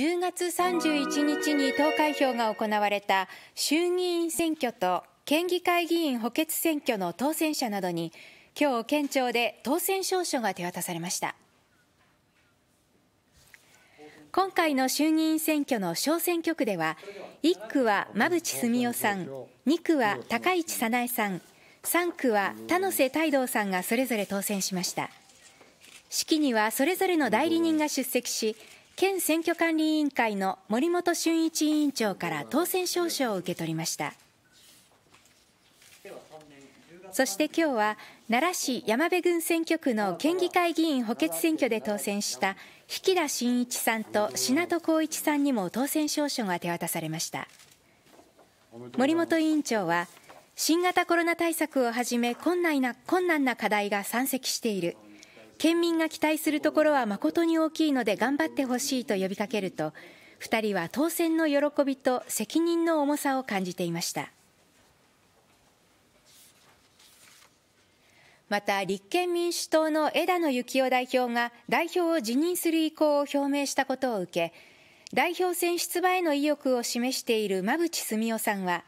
10月31日に投開票が行われた衆議院選挙と県議会議員補欠選挙の当選者などに今日県庁で当選証書が手渡されました今回の衆議院選挙の小選挙区では1区は馬淵澄夫さん2区は高市早苗さん3区は田野瀬泰道さんがそれぞれ当選しました式にはそれぞれの代理人が出席し県選挙管理委員会の森本俊一委員長から当選証書を受け取りましたそして今日は奈良市山辺郡選挙区の県議会議員補欠選挙で当選した引田真一さんと品戸浩一さんにも当選証書が手渡されました森本委員長は新型コロナ対策をはじめ困難な困難な課題が山積している県民が期待するところは誠に大きいので頑張ってほしいと呼びかけると2人は当選の喜びと責任の重さを感じていましたまた立憲民主党の枝野幸男代表が代表を辞任する意向を表明したことを受け代表選出馬への意欲を示している馬淵澄夫さんは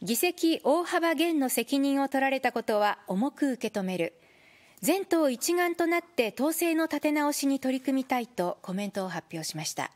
議席大幅減の責任を取られたことは重く受け止める全党一丸となって統制の立て直しに取り組みたいとコメントを発表しました。